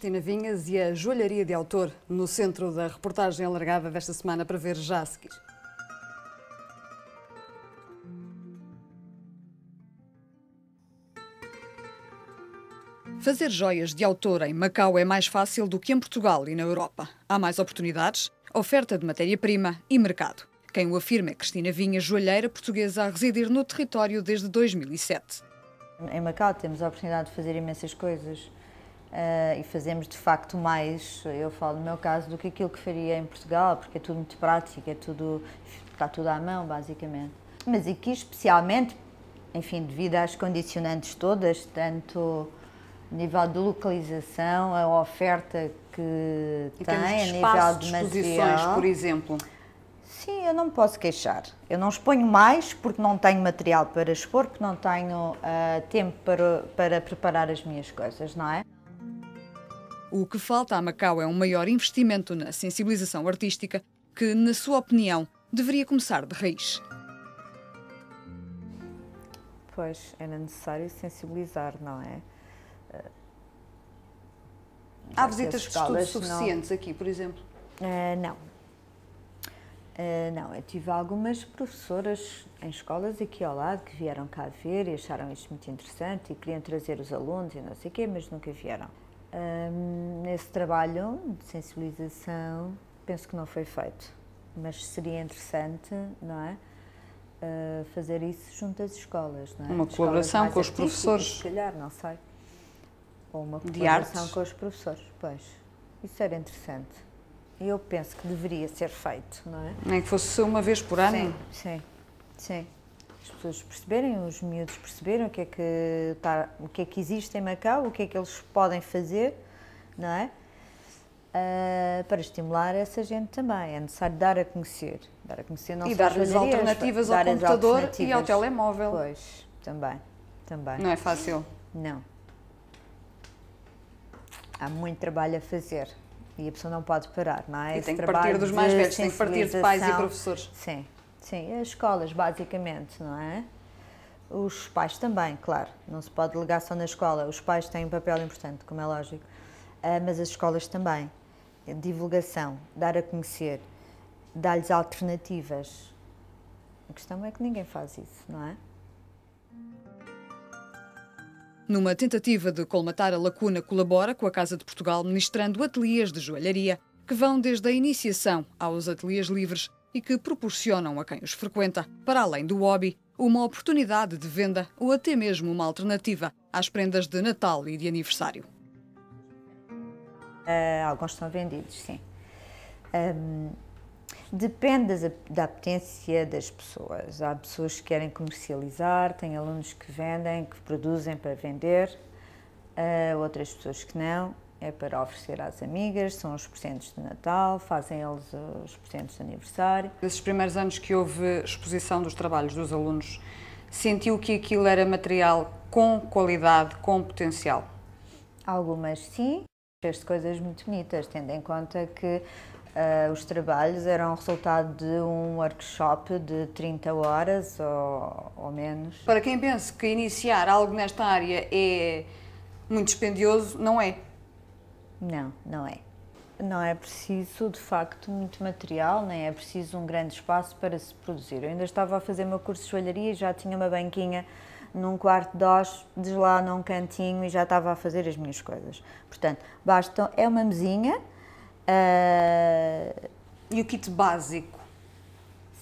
Cristina Vinhas e a joalharia de autor, no centro da reportagem alargada desta semana, para ver já a seguir. Fazer joias de autor em Macau é mais fácil do que em Portugal e na Europa. Há mais oportunidades, oferta de matéria-prima e mercado. Quem o afirma é Cristina Vinha, joalheira portuguesa a residir no território desde 2007. Em Macau temos a oportunidade de fazer imensas coisas. Uh, e fazemos de facto mais, eu falo no meu caso, do que aquilo que faria em Portugal, porque é tudo muito prático, é tudo, está tudo à mão, basicamente. Mas aqui, especialmente, enfim, devido às condicionantes todas, tanto nível de localização, a oferta que e tem, a nível de, material. por exemplo. Sim, eu não me posso queixar. Eu não exponho mais porque não tenho material para expor, porque não tenho uh, tempo para, para preparar as minhas coisas, não é? O que falta a Macau é um maior investimento na sensibilização artística que, na sua opinião, deveria começar de raiz. Pois, era necessário sensibilizar, não é? Eh, Há visitas de estudo suficientes não... aqui, por exemplo? Uh, não. Uh, não, eu tive algumas professoras em escolas aqui ao lado que vieram cá ver e acharam isto muito interessante e queriam trazer os alunos e não sei o quê, mas nunca vieram um, nesse trabalho de sensibilização, penso que não foi feito, mas seria interessante, não é? Uh, fazer isso junto às escolas, não é? Uma colaboração com os professores. Se calhar, não sei. Ou uma colaboração com os professores, pois. Isso era interessante. Eu penso que deveria ser feito, não é? Nem que fosse uma vez por ano? Sim, sim. sim as pessoas perceberem, os miúdos perceberem o que é que, tá, o que, é que existe em Macau, o que é que eles podem fazer, não é? Uh, para estimular essa gente também. É necessário dar a conhecer. Dar a conhecer não E dar-lhes alternativas ao computador alternativas. e ao telemóvel. Pois, também, também. Não é fácil? Não. Há muito trabalho a fazer e a pessoa não pode parar, não é? E tem que partir dos mais velhos, tem que partir de pais e professores. Sim, Sim, as escolas, basicamente, não é? Os pais também, claro, não se pode delegar só na escola. Os pais têm um papel importante, como é lógico, ah, mas as escolas também. Divulgação, dar a conhecer, dar-lhes alternativas. A questão é que ninguém faz isso, não é? Numa tentativa de colmatar a lacuna, colabora com a Casa de Portugal, ministrando ateliês de joalharia que vão desde a iniciação aos ateliês livres e que proporcionam a quem os frequenta, para além do hobby, uma oportunidade de venda ou até mesmo uma alternativa às prendas de Natal e de aniversário. Uh, alguns são vendidos, sim. Um, depende da apetência das pessoas. Há pessoas que querem comercializar, tem alunos que vendem, que produzem para vender, uh, outras pessoas que não é para oferecer às amigas, são os presentes de Natal, fazem eles os presentes de aniversário. Esses primeiros anos que houve exposição dos trabalhos dos alunos, sentiu que aquilo era material com qualidade, com potencial? Algumas sim, fez coisas muito bonitas, tendo em conta que Uh, os trabalhos eram resultado de um workshop de 30 horas ou, ou menos. Para quem pensa que iniciar algo nesta área é muito dispendioso, não é. Não, não é. Não é preciso, de facto, muito material, nem é preciso um grande espaço para se produzir. Eu ainda estava a fazer o meu curso de joalharia e já tinha uma banquinha num quarto de hóspedes lá num cantinho e já estava a fazer as minhas coisas. Portanto, basta, é uma mesinha. Uh... E o kit básico?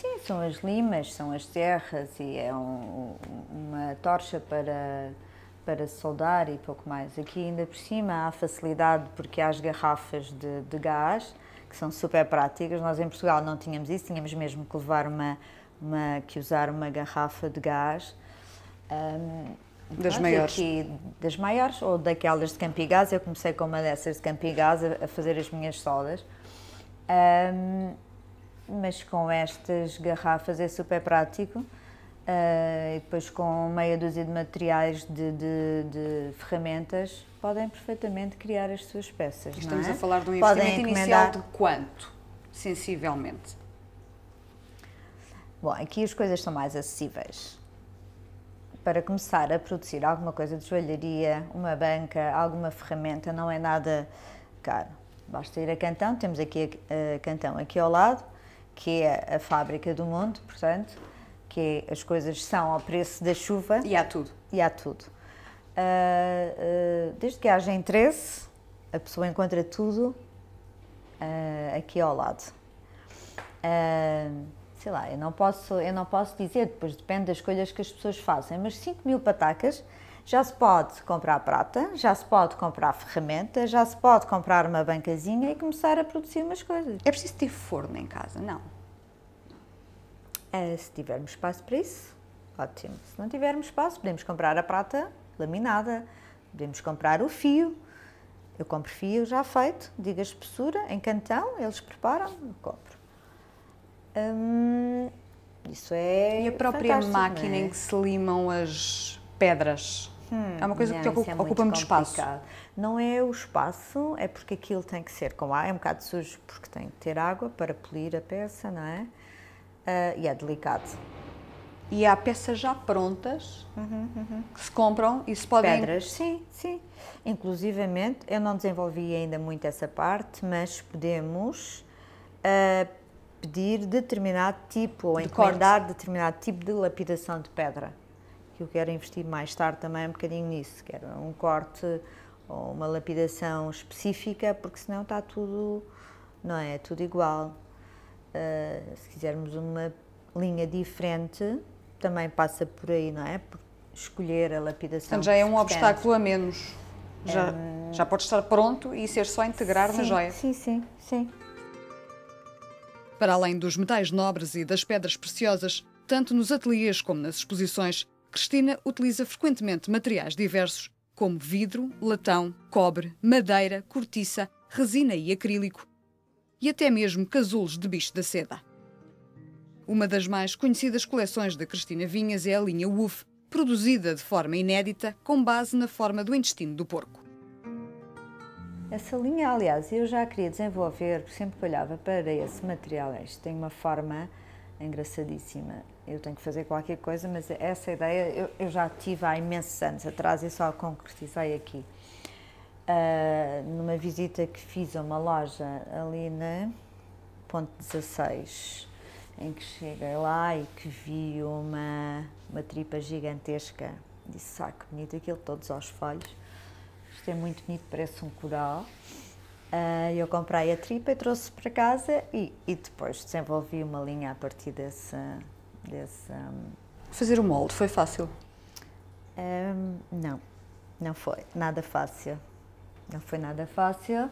Sim, são as limas, são as serras e é um, uma torcha para para soldar e pouco mais. Aqui ainda por cima há facilidade porque há as garrafas de, de gás, que são super práticas. Nós em Portugal não tínhamos isso, tínhamos mesmo que levar uma, uma que usar uma garrafa de gás. Um, das pronto, maiores. Aqui, das maiores ou daquelas de Campigás. Eu comecei com uma dessas de Campigás a, a fazer as minhas soldas. Um, mas com estas garrafas é super prático. Uh, e depois com meia dúzia de materiais de, de, de, ferramentas podem perfeitamente criar as suas peças. Estamos é? a falar de um investimento podem inicial de quanto, sensivelmente? Bom, aqui as coisas são mais acessíveis. Para começar a produzir alguma coisa de joalharia, uma banca, alguma ferramenta, não é nada caro. Basta ir a Cantão, temos aqui a Cantão aqui ao lado, que é a fábrica do mundo, portanto, que é, as coisas são ao preço da chuva. E há tudo. E há tudo. Uh, uh, desde que haja interesse, a pessoa encontra tudo uh, aqui ao lado. sei lá, eu não, posso, eu não posso dizer, depois depende das escolhas que as pessoas fazem, mas 5 mil patacas já se pode comprar prata, já se pode comprar ferramenta, já se pode comprar uma bancazinha e começar a produzir umas coisas. É preciso ter forno em casa, não? É, se tivermos espaço para isso, ótimo. Se não tivermos espaço, podemos comprar a prata laminada, podemos comprar o fio. Eu compro fio já feito, diga a espessura, em cantão, eles preparam, eu compro. Hum, isso é. E a própria é? máquina é? em que se limam as pedras? Hum, é uma coisa não, que ocupa, é ocupa muito espaço. Não é o espaço, é porque aquilo tem que ser com água, é um bocado sujo porque tem que ter água para polir a peça, não é? uh, e é delicado. E há peças já prontas uhum, uhum. que se compram e se podem. Pedras, sim, sim. Inclusivamente, eu não desenvolvi ainda muito essa parte, mas podemos uh, pedir determinado tipo, ou de encomendar corte. determinado tipo de lapidação de pedra. Que eu quero investir mais tarde também um bocadinho nisso. Quero um corte ou uma lapidação específica, porque senão está tudo, não é? Tudo igual. Ah, se quisermos uma linha diferente, também passa por aí, não é? Por escolher a lapidação. Portanto, já é um obstáculo a menos. Já, ah, já pode estar pronto e ser só integrar sim, na joia. Sim, sim, sim. Para além dos metais nobres e das pedras preciosas, tanto nos ateliês como nas exposições, Cristina utiliza frequentemente materiais diversos, como vidro, latão, cobre, madeira, cortiça, resina e acrílico, e até mesmo casulos de bicho da seda. Uma das mais conhecidas coleções da Cristina Vinhas é a linha UF, produzida de forma inédita com base na forma do intestino do porco. Essa linha, aliás, eu já queria desenvolver, porque sempre que olhava para esse material, este tem uma forma engraçadíssima. Eu tenho que fazer qualquer coisa, mas essa ideia eu, eu já tive há imensos anos atrás e só a concretizei aqui uh, numa visita que fiz a uma loja ali na Ponte 16, em que cheguei lá e que vi uma, uma tripa gigantesca. Disse, ah, que bonito aquilo, todos aos folhos. Isto é muito bonito, parece um coral. Uh, eu comprei a tripa e trouxe para casa e, e depois desenvolvi uma linha a partir desse... desse um... Fazer o molde foi fácil? Um, não, não foi nada fácil. Não foi nada fácil.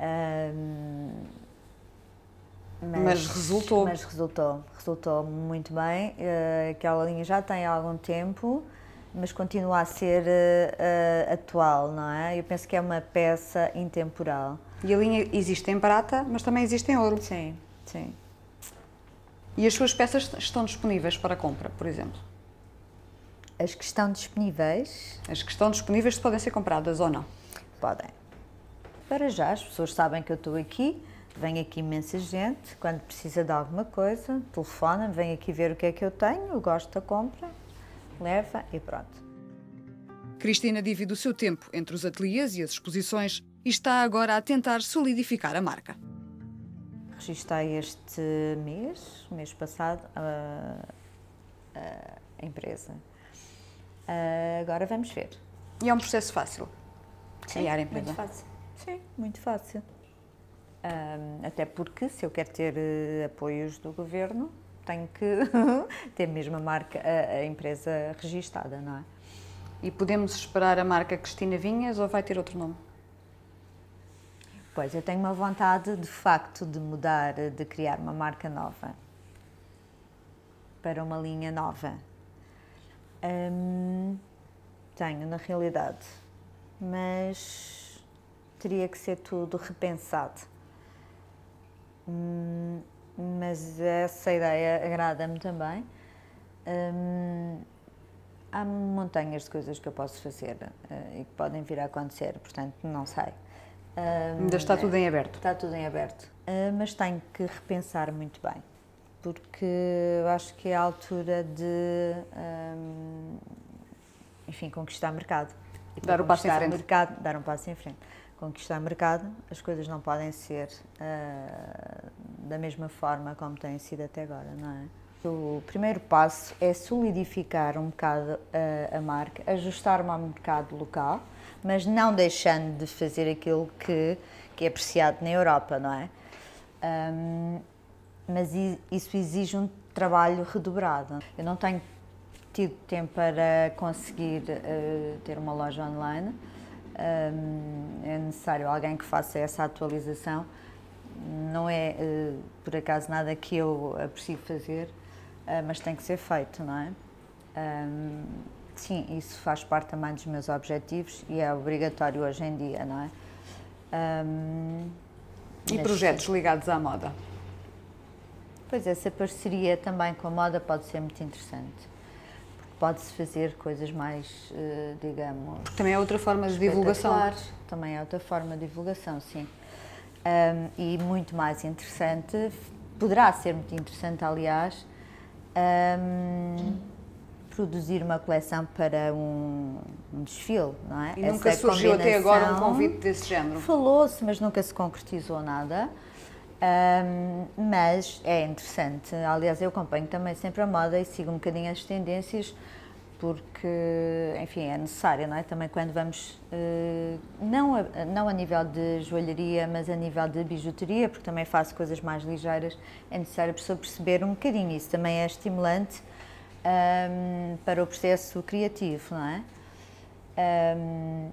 Um, mas, mas, resultou. Mas resultou, resultou muito bem. Uh, aquela linha já tem algum tempo, mas continua a ser uh, atual, não é? Eu penso que é uma peça intemporal. E a linha existe em prata, mas também existe em ouro. Sim, sim. E as suas peças estão disponíveis para compra, por exemplo? As que estão disponíveis? As que estão disponíveis podem ser compradas ou não podem. Para já, as pessoas sabem que eu estou aqui, vem aqui imensa gente, quando precisa de alguma coisa, telefona, vem aqui ver o que é que eu tenho, gosta gosto da compra, leva e pronto. Cristina divide o seu tempo entre os ateliês e as exposições e está agora a tentar solidificar a marca. Registrei este mês, mês passado, a, a empresa. Ah, agora vamos ver. E é um processo fácil? criar Sim, empresa? Muito fácil. Sim, muito fácil. Um, até porque, se eu quero ter uh, apoios do governo, tenho que ter mesmo a marca, a, a, empresa registada, não é? E podemos esperar a marca Cristina Vinhas ou vai ter outro nome? Pois, eu tenho uma vontade, de facto, de mudar, de criar uma marca nova para uma linha nova. Um, tenho, na realidade mas teria que ser tudo repensado. Hum, mas essa ideia agrada-me também. Hum, há montanhas de coisas que eu posso fazer eh, e que podem vir a acontecer, portanto, não sei. Hum, Ainda está tudo em aberto. Está tudo em aberto. Eh, mas tenho que repensar muito bem, porque eu acho que é a altura de, um, enfim, conquistar mercado. Dar um passo em frente. Mercado, dar um passo em frente. Conquistar mercado, as coisas não podem ser uh, da mesma forma como têm sido até agora, não é? O primeiro passo é solidificar um bocado a, ah, a marca, ajustar-me ao mercado local, mas não deixando de fazer aquilo que, que é apreciado na Europa, não é? Um, mas isso exige um trabalho redobrado. Eu não tenho tido tempo para conseguir uh, ter uma loja online. Um, é necessário alguém que faça essa atualização. Não é, uh, por acaso, nada que eu aprecio fazer, uh, mas tem que ser feito, não é? Um, sim, isso faz parte também dos meus objetivos e é obrigatório hoje em dia, não é? Um, e projetos ligados à moda? Pois essa parceria também com a moda pode ser muito interessante pode-se fazer coisas mais, eh, digamos. Porque também é outra forma de divulgação. Também é outra forma de divulgação, sim. Um, e muito mais interessante, poderá ser muito interessante, aliás, um, produzir uma coleção para um, um, desfile, não é? E nunca surgiu até agora um convite desse género? Falou-se, mas nunca se concretizou nada. Um, mas é interessante. Aliás, eu acompanho também sempre a moda e sigo um bocadinho as tendências, porque, enfim, é necessário, não é? Também quando vamos, uh, não, a, não a nível de joalharia, mas a nível de bijuteria, porque também faço coisas mais ligeiras, é necessário a pessoa perceber um bocadinho isso. Também é estimulante um, para o processo criativo, não é?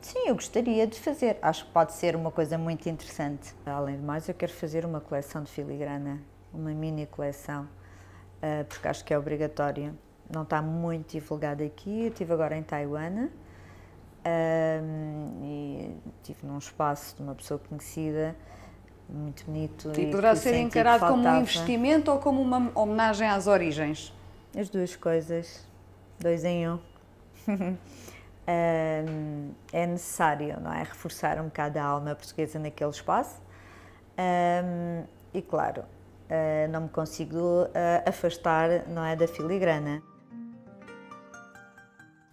sim, eu gostaria de fazer. Acho que pode ser uma coisa muito interessante. Além de mais, eu quero fazer uma coleção de filigrana, uma mini coleção, ah, porque acho que é obrigatória. Não está muito divulgada aqui. Eu estive agora em Taiwan hum, e estive num espaço de uma pessoa conhecida muito bonito. Tipo, e poderá ser encarado como um investimento ou como uma homenagem às origens? As duas coisas, dois em um. um, é necessário, não é? Reforçar um bocado a alma portuguesa naquele espaço. Um, e claro, uh, não me consigo uh, afastar, não é, da filigrana.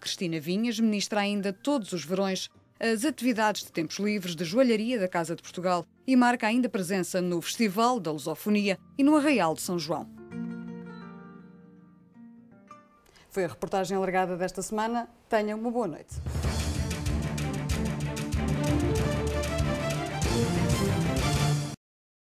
Cristina Vinhas ministra ainda todos os verões as atividades de tempos livres de joalharia da Casa de Portugal e marca ainda presença no Festival da Lusofonia e no Arraial de São João. Foi a reportagem alargada desta semana. Tenham uma boa noite.